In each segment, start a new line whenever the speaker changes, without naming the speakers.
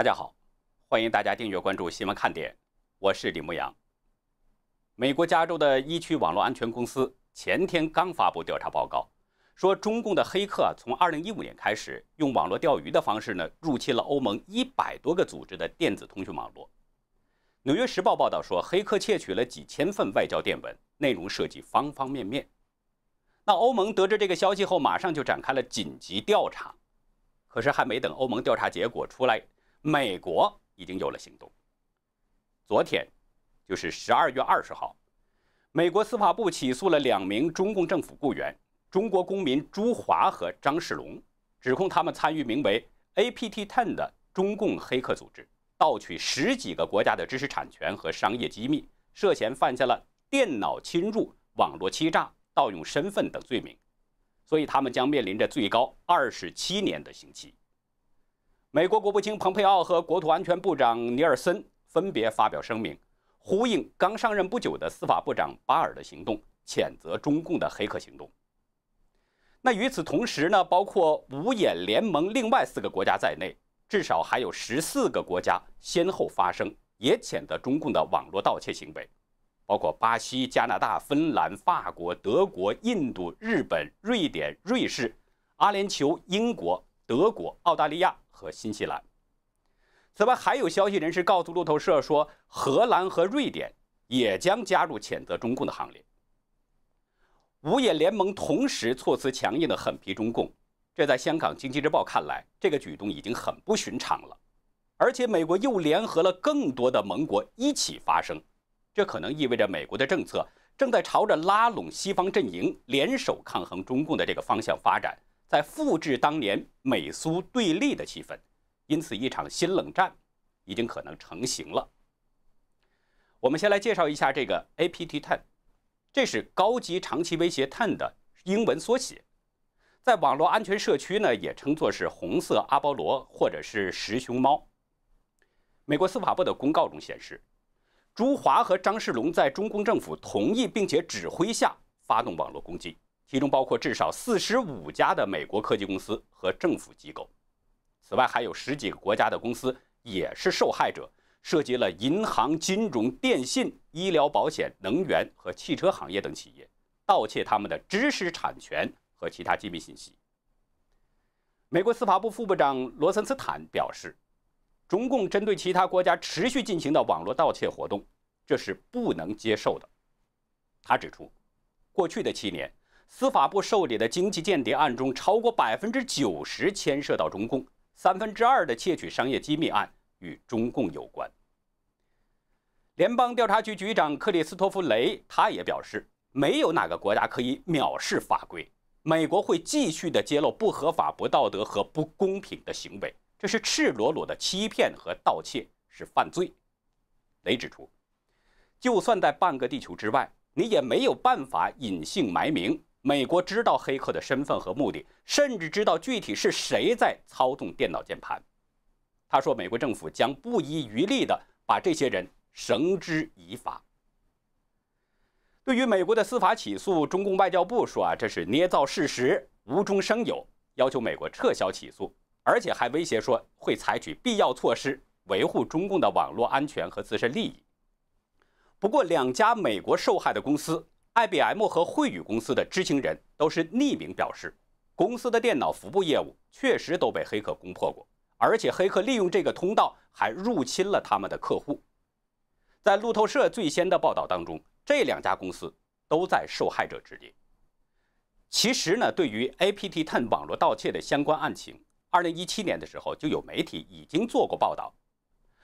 大家好，欢迎大家订阅关注新闻看点，我是李牧阳。美国加州的一区网络安全公司前天刚发布调查报告，说中共的黑客从二零一五年开始用网络钓鱼的方式呢入侵了欧盟一百多个组织的电子通讯网络。纽约时报报道说，黑客窃取了几千份外交电文，内容涉及方方面面。那欧盟得知这个消息后，马上就展开了紧急调查。可是还没等欧盟调查结果出来，美国已经有了行动。昨天，就是十二月二十号，美国司法部起诉了两名中共政府雇员、中国公民朱华和张世龙，指控他们参与名为 APT Ten 的中共黑客组织，盗取十几个国家的知识产权和商业机密，涉嫌犯下了电脑侵入、网络欺诈、盗用身份等罪名，所以他们将面临着最高二十七年的刑期。美国国务卿蓬佩奥和国土安全部长尼尔森分别发表声明，呼应刚上任不久的司法部长巴尔的行动，谴责中共的黑客行动。那与此同时呢，包括五眼联盟另外四个国家在内，至少还有十四个国家先后发声，也谴责中共的网络盗窃行为，包括巴西、加拿大、芬兰、法国、德国、印度、日本、瑞典、瑞士、阿联酋、英国、德国、澳大利亚。和新西兰。此外，还有消息人士告诉路透社说，荷兰和瑞典也将加入谴责中共的行列。五眼联盟同时措辞强硬的狠批中共，这在香港经济日报看来，这个举动已经很不寻常了。而且，美国又联合了更多的盟国一起发声，这可能意味着美国的政策正在朝着拉拢西方阵营联手抗衡中共的这个方向发展。在复制当年美苏对立的气氛，因此一场新冷战已经可能成型了。我们先来介绍一下这个 APT Ten，这是高级长期威胁 Ten 的英文缩写，在网络安全社区呢也称作是红色阿波罗或者是石熊猫。美国司法部的公告中显示，朱华和张世龙在中共政府同意并且指挥下发动网络攻击。其中包括至少四十五家的美国科技公司和政府机构，此外还有十几个国家的公司也是受害者，涉及了银行、金融、电信、医疗保险、能源和汽车行业等企业，盗窃他们的知识产权和其他机密信息。美国司法部副部长罗森斯坦表示，中共针对其他国家持续进行的网络盗窃活动，这是不能接受的。他指出，过去的七年。司法部受理的经济间谍案中，超过百分之九十牵涉到中共；三分之二的窃取商业机密案与中共有关。联邦调查局局长克里斯托弗·雷他也表示，没有哪个国家可以藐视法规。美国会继续的揭露不合法、不道德和不公平的行为，这是赤裸裸的欺骗和盗窃，是犯罪。雷指出，就算在半个地球之外，你也没有办法隐姓埋名。美国知道黑客的身份和目的，甚至知道具体是谁在操纵电脑键盘。他说，美国政府将不遗余力地把这些人绳之以法。对于美国的司法起诉，中共外交部说啊，这是捏造事实、无中生有，要求美国撤销起诉，而且还威胁说会采取必要措施维护中共的网络安全和自身利益。不过，两家美国受害的公司。IBM 和惠宇公司的知情人都是匿名表示，公司的电脑服务业务确实都被黑客攻破过，而且黑客利用这个通道还入侵了他们的客户。在路透社最先的报道当中，这两家公司都在受害者之列。其实呢，对于 APT Ten 网络盗窃的相关案情，2017年的时候就有媒体已经做过报道，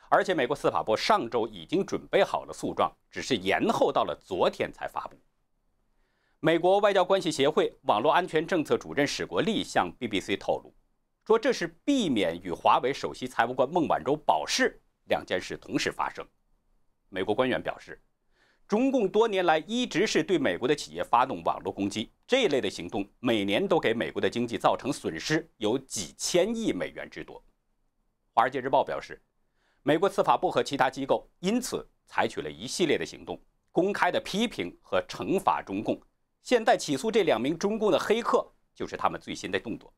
而且美国司法部上周已经准备好了诉状，只是延后到了昨天才发布。美国外交关系协会网络安全政策主任史国立向 BBC 透露说：“这是避免与华为首席财务官孟晚舟保释两件事同时发生。”美国官员表示，中共多年来一直是对美国的企业发动网络攻击，这一类的行动每年都给美国的经济造成损失有几千亿美元之多。《华尔街日报》表示，美国司法部和其他机构因此采取了一系列的行动，公开的批评和惩罚中共。现在起诉这两名中共的黑客就是他们最新的动作。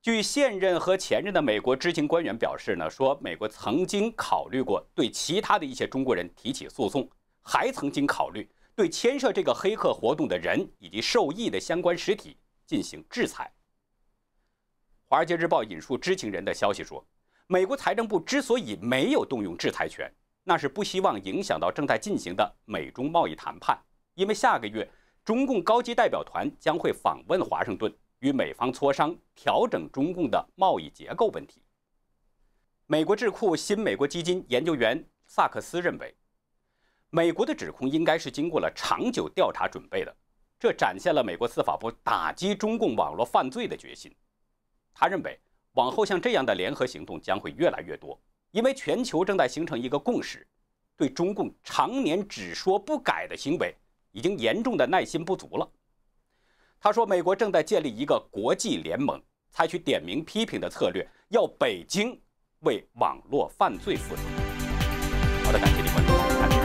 据现任和前任的美国知情官员表示呢，说美国曾经考虑过对其他的一些中国人提起诉讼，还曾经考虑对牵涉这个黑客活动的人以及受益的相关实体进行制裁。《华尔街日报》引述知情人的消息说，美国财政部之所以没有动用制裁权，那是不希望影响到正在进行的美中贸易谈判，因为下个月。中共高级代表团将会访问华盛顿，与美方磋商调整中共的贸易结构问题。美国智库新美国基金研究员萨克斯认为，美国的指控应该是经过了长久调查准备的，这展现了美国司法部打击中共网络犯罪的决心。他认为，往后像这样的联合行动将会越来越多，因为全球正在形成一个共识，对中共常年只说不改的行为。已经严重的耐心不足了。他说，美国正在建立一个国际联盟，采取点名批评的策略，要北京为网络犯罪负责。好的，感谢您关注。